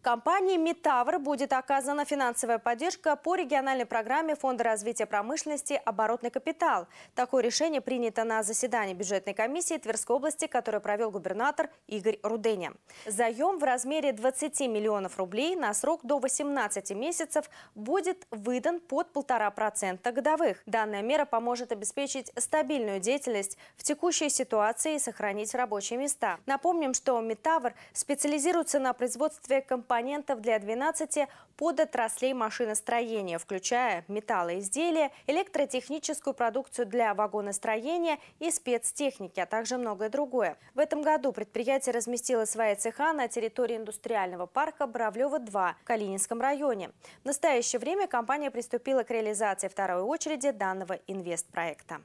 Компании «Метавр» будет оказана финансовая поддержка по региональной программе Фонда развития промышленности «Оборотный капитал». Такое решение принято на заседании бюджетной комиссии Тверской области, которое провел губернатор Игорь Руденя. Заем в размере 20 миллионов рублей на срок до 18 месяцев будет выдан под 1,5% годовых. Данная мера поможет обеспечить стабильную деятельность в текущей ситуации и сохранить рабочие места. Напомним, что «Метавр» специализируется на производстве компаний компонентов для 12 подотраслей машиностроения, включая металлоизделия, электротехническую продукцию для вагоностроения и спецтехники, а также многое другое. В этом году предприятие разместило свои цеха на территории индустриального парка Боровлева-2 в Калининском районе. В настоящее время компания приступила к реализации второй очереди данного инвестпроекта.